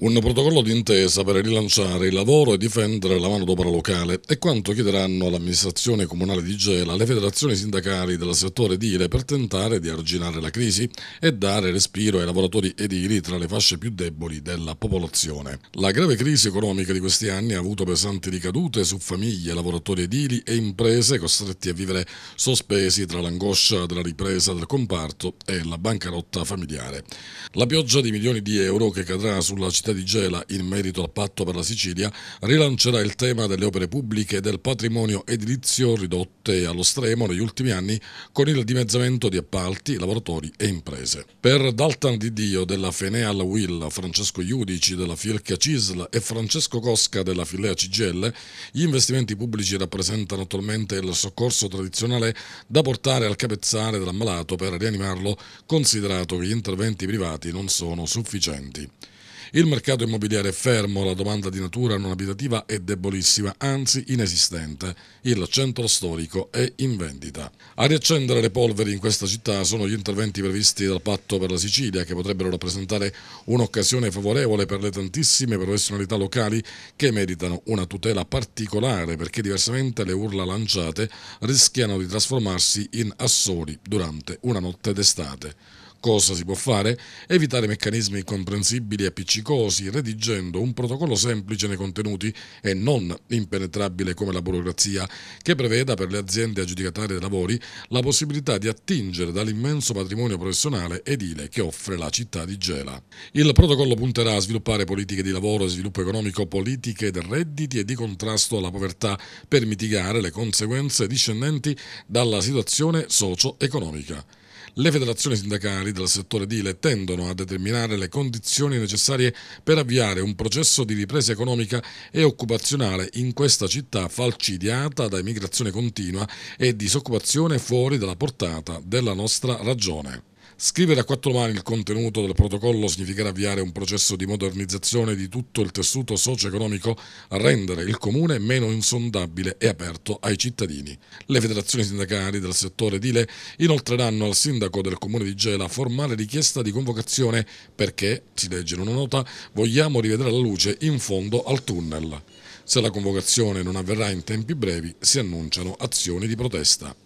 Un protocollo d'intesa per rilanciare il lavoro e difendere la manodopera locale è quanto chiederanno all'amministrazione comunale di Gela le federazioni sindacali del settore edile per tentare di arginare la crisi e dare respiro ai lavoratori edili tra le fasce più deboli della popolazione. La grave crisi economica di questi anni ha avuto pesanti ricadute su famiglie, lavoratori edili e imprese costretti a vivere sospesi tra l'angoscia della ripresa del comparto e la bancarotta familiare. La pioggia di milioni di euro che cadrà sulla città città di Gela in merito al patto per la Sicilia rilancerà il tema delle opere pubbliche e del patrimonio edilizio ridotte allo stremo negli ultimi anni con il dimezzamento di appalti, lavoratori e imprese. Per Daltan Di Dio della Feneal Will, Francesco Iudici della Fielca Cisl e Francesco Cosca della Filea CGL, gli investimenti pubblici rappresentano attualmente il soccorso tradizionale da portare al capezzale dell'ammalato per rianimarlo, considerato che gli interventi privati non sono sufficienti. Il mercato immobiliare è fermo, la domanda di natura non abitativa è debolissima, anzi inesistente. Il centro storico è in vendita. A riaccendere le polveri in questa città sono gli interventi previsti dal patto per la Sicilia che potrebbero rappresentare un'occasione favorevole per le tantissime professionalità locali che meritano una tutela particolare perché diversamente le urla lanciate rischiano di trasformarsi in assoli durante una notte d'estate. Cosa si può fare? Evitare meccanismi incomprensibili e appiccicosi, redigendo un protocollo semplice nei contenuti e non impenetrabile come la burocrazia, che preveda per le aziende aggiudicatarie dei lavori la possibilità di attingere dall'immenso patrimonio professionale edile che offre la città di Gela. Il protocollo punterà a sviluppare politiche di lavoro e sviluppo economico, politiche del redditi e di contrasto alla povertà per mitigare le conseguenze discendenti dalla situazione socio-economica. Le federazioni sindacali del settore edile tendono a determinare le condizioni necessarie per avviare un processo di ripresa economica e occupazionale in questa città falcidiata da emigrazione continua e disoccupazione fuori dalla portata della nostra ragione. Scrivere a quattro mani il contenuto del protocollo significherà avviare un processo di modernizzazione di tutto il tessuto socio-economico, rendere il comune meno insondabile e aperto ai cittadini. Le federazioni sindacali del settore edile inoltreranno al sindaco del comune di Gela formale richiesta di convocazione perché, si legge in una nota, vogliamo rivedere la luce in fondo al tunnel. Se la convocazione non avverrà in tempi brevi, si annunciano azioni di protesta.